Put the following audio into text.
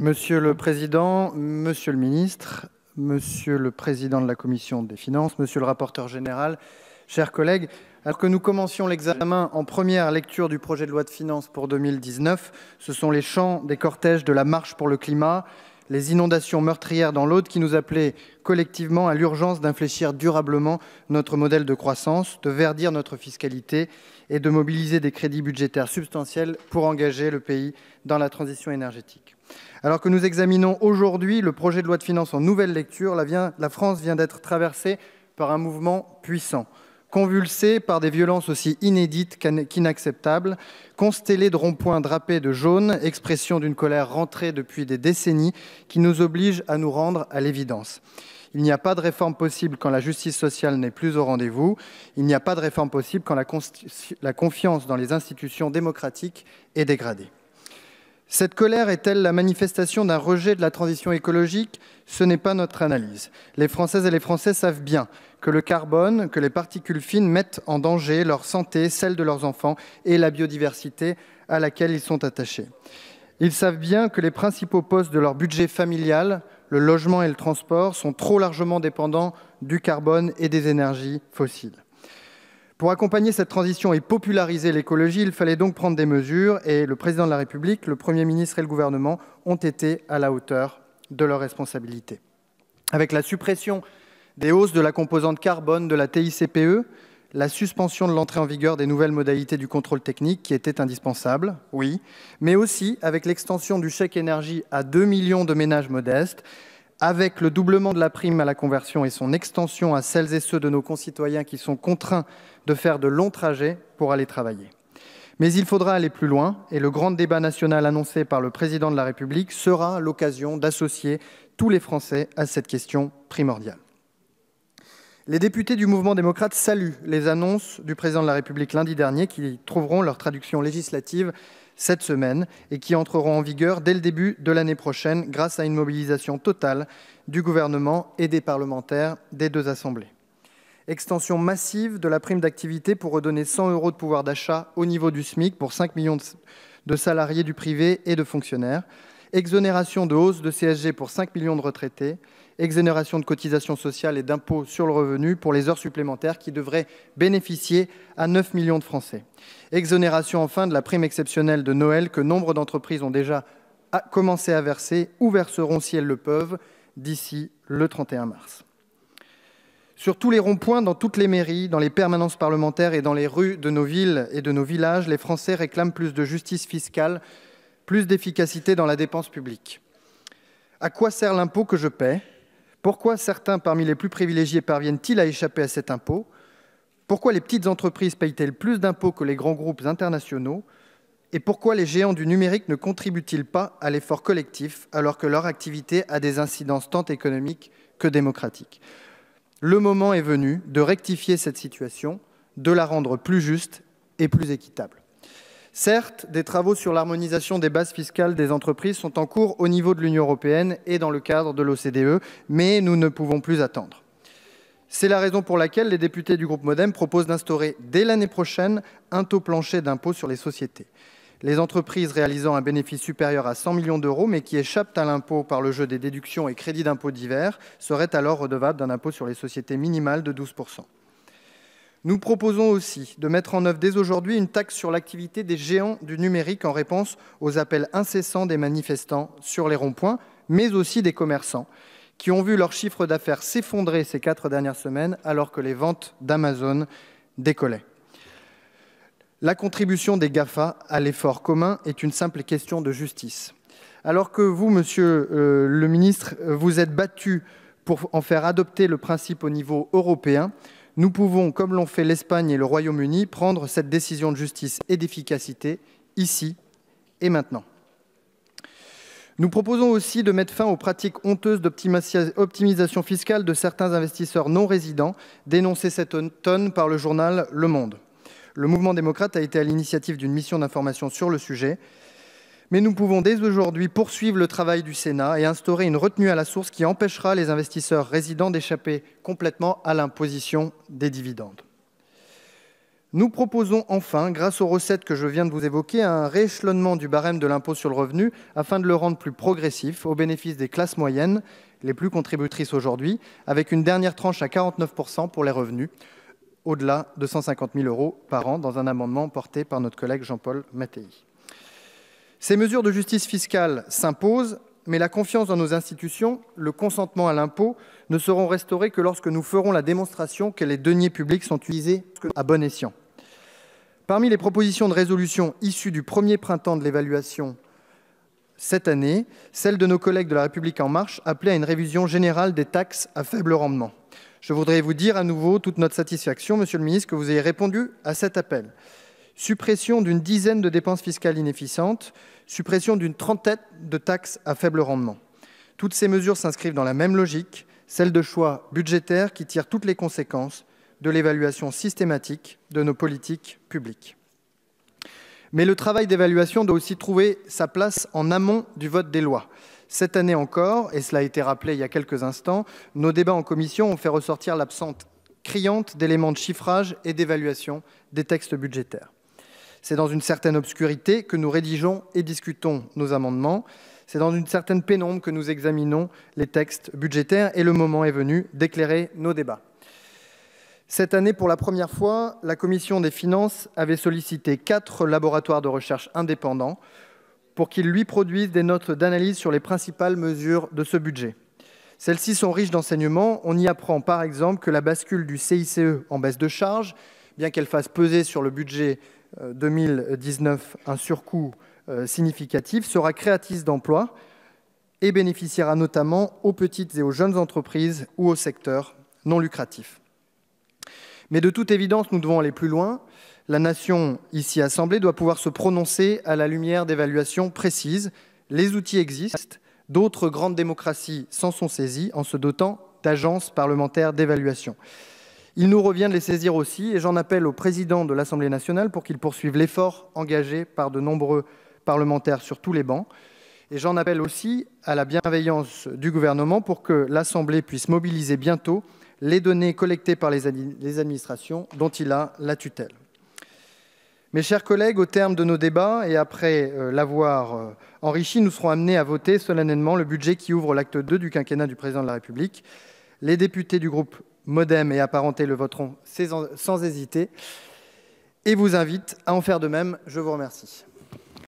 Monsieur le Président, Monsieur le Ministre, Monsieur le Président de la Commission des Finances, Monsieur le Rapporteur Général, chers collègues, alors que nous commencions l'examen en première lecture du projet de loi de finances pour 2019, ce sont les chants des cortèges de la Marche pour le climat, les inondations meurtrières dans l'Aude qui nous appelaient collectivement à l'urgence d'infléchir durablement notre modèle de croissance, de verdir notre fiscalité et de mobiliser des crédits budgétaires substantiels pour engager le pays dans la transition énergétique. Alors que nous examinons aujourd'hui le projet de loi de finances en nouvelle lecture, la, France vient d'être traversée par un mouvement puissant, convulsé par des violences aussi inédites qu'inacceptables, constellé de ronds-points drapés de jaune, expression d'une colère rentrée depuis des décennies, qui nous oblige à nous rendre à l'évidence. Il n'y a pas de réforme possible quand la justice sociale n'est plus au rendez-vous. Il n'y a pas de réforme possible quand la, confiance dans les institutions démocratiques est dégradée. Cette colère est-elle la manifestation d'un rejet de la transition écologique Ce n'est pas notre analyse. Les Françaises et les Français savent bien que le carbone, que les particules fines mettent en danger leur santé, celle de leurs enfants et la biodiversité à laquelle ils sont attachés. Ils savent bien que les principaux postes de leur budget familial le logement et le transport sont trop largement dépendants du carbone et des énergies fossiles. Pour accompagner cette transition et populariser l'écologie, il fallait donc prendre des mesures et le président de la République, le Premier ministre et le gouvernement ont été à la hauteur de leurs responsabilités. Avec la suppression des hausses de la composante carbone de la TICPE, la suspension de l'entrée en vigueur des nouvelles modalités du contrôle technique qui était indispensable, oui, mais aussi avec l'extension du chèque énergie à 2 millions de ménages modestes, avec le doublement de la prime à la conversion et son extension à celles et ceux de nos concitoyens qui sont contraints de faire de longs trajets pour aller travailler. Mais il faudra aller plus loin et le grand débat national annoncé par le président de la République sera l'occasion d'associer tous les Français à cette question primordiale. Les députés du mouvement démocrate saluent les annonces du président de la République lundi dernier qui trouveront leur traduction législative cette semaine et qui entreront en vigueur dès le début de l'année prochaine grâce à une mobilisation totale du gouvernement et des parlementaires des deux assemblées. Extension massive de la prime d'activité pour redonner 100 euros de pouvoir d'achat au niveau du SMIC pour 5 millions de salariés du privé et de fonctionnaires. Exonération de hausse de CSG pour 5 millions de retraités exonération de cotisations sociales et d'impôts sur le revenu pour les heures supplémentaires qui devraient bénéficier à 9 millions de Français. Exonération enfin de la prime exceptionnelle de Noël que nombre d'entreprises ont déjà commencé à verser ou verseront si elles le peuvent d'ici le 31 mars. Sur tous les ronds-points, dans toutes les mairies, dans les permanences parlementaires et dans les rues de nos villes et de nos villages, les Français réclament plus de justice fiscale, plus d'efficacité dans la dépense publique. À quoi sert l'impôt que je paie pourquoi certains parmi les plus privilégiés parviennent-ils à échapper à cet impôt Pourquoi les petites entreprises payent-elles plus d'impôts que les grands groupes internationaux Et pourquoi les géants du numérique ne contribuent-ils pas à l'effort collectif alors que leur activité a des incidences tant économiques que démocratiques Le moment est venu de rectifier cette situation, de la rendre plus juste et plus équitable. Certes, des travaux sur l'harmonisation des bases fiscales des entreprises sont en cours au niveau de l'Union européenne et dans le cadre de l'OCDE, mais nous ne pouvons plus attendre. C'est la raison pour laquelle les députés du groupe Modem proposent d'instaurer dès l'année prochaine un taux plancher d'impôt sur les sociétés. Les entreprises réalisant un bénéfice supérieur à 100 millions d'euros, mais qui échappent à l'impôt par le jeu des déductions et crédits d'impôt divers, seraient alors redevables d'un impôt sur les sociétés minimal de 12 nous proposons aussi de mettre en œuvre dès aujourd'hui une taxe sur l'activité des géants du numérique en réponse aux appels incessants des manifestants sur les ronds-points, mais aussi des commerçants, qui ont vu leur chiffre d'affaires s'effondrer ces quatre dernières semaines alors que les ventes d'Amazon décollaient. La contribution des GAFA à l'effort commun est une simple question de justice. Alors que vous, Monsieur euh, le Ministre, vous êtes battu pour en faire adopter le principe au niveau européen, nous pouvons, comme l'ont fait l'Espagne et le Royaume-Uni, prendre cette décision de justice et d'efficacité ici et maintenant. Nous proposons aussi de mettre fin aux pratiques honteuses d'optimisation fiscale de certains investisseurs non résidents, dénoncées cette automne par le journal Le Monde. Le mouvement démocrate a été à l'initiative d'une mission d'information sur le sujet. Mais nous pouvons dès aujourd'hui poursuivre le travail du Sénat et instaurer une retenue à la source qui empêchera les investisseurs résidents d'échapper complètement à l'imposition des dividendes. Nous proposons enfin, grâce aux recettes que je viens de vous évoquer, un rééchelonnement du barème de l'impôt sur le revenu afin de le rendre plus progressif au bénéfice des classes moyennes, les plus contributrices aujourd'hui, avec une dernière tranche à 49% pour les revenus, au-delà de 150 000 euros par an, dans un amendement porté par notre collègue Jean-Paul Mattei. Ces mesures de justice fiscale s'imposent, mais la confiance dans nos institutions, le consentement à l'impôt ne seront restaurés que lorsque nous ferons la démonstration que les deniers publics sont utilisés à bon escient. Parmi les propositions de résolution issues du premier printemps de l'évaluation cette année, celle de nos collègues de la République en marche appelait à une révision générale des taxes à faible rendement. Je voudrais vous dire à nouveau toute notre satisfaction, Monsieur le Ministre, que vous ayez répondu à cet appel suppression d'une dizaine de dépenses fiscales inefficientes, suppression d'une trentaine de taxes à faible rendement. Toutes ces mesures s'inscrivent dans la même logique, celle de choix budgétaires qui tirent toutes les conséquences de l'évaluation systématique de nos politiques publiques. Mais le travail d'évaluation doit aussi trouver sa place en amont du vote des lois. Cette année encore, et cela a été rappelé il y a quelques instants, nos débats en commission ont fait ressortir l'absente criante d'éléments de chiffrage et d'évaluation des textes budgétaires. C'est dans une certaine obscurité que nous rédigeons et discutons nos amendements. C'est dans une certaine pénombre que nous examinons les textes budgétaires et le moment est venu d'éclairer nos débats. Cette année, pour la première fois, la Commission des finances avait sollicité quatre laboratoires de recherche indépendants pour qu'ils lui produisent des notes d'analyse sur les principales mesures de ce budget. Celles-ci sont riches d'enseignements. On y apprend par exemple que la bascule du CICE en baisse de charges, bien qu'elle fasse peser sur le budget 2019 euh, un surcoût euh, significatif, sera créatrice d'emplois et bénéficiera notamment aux petites et aux jeunes entreprises ou au secteur non lucratif. Mais de toute évidence, nous devons aller plus loin. La nation ici assemblée doit pouvoir se prononcer à la lumière d'évaluations précises. Les outils existent. D'autres grandes démocraties s'en sont saisies en se dotant d'agences parlementaires d'évaluation. Il nous revient de les saisir aussi, et j'en appelle au président de l'Assemblée nationale pour qu'il poursuive l'effort engagé par de nombreux parlementaires sur tous les bancs. Et j'en appelle aussi à la bienveillance du gouvernement pour que l'Assemblée puisse mobiliser bientôt les données collectées par les, administrations dont il a la tutelle. Mes chers collègues, au terme de nos débats et après euh, l'avoir euh, enrichi, nous serons amenés à voter solennellement le budget qui ouvre l'acte 2 du quinquennat du président de la République. Les députés du groupe modem et apparentés le voteront sans hésiter et vous invite à en faire de même. Je vous remercie.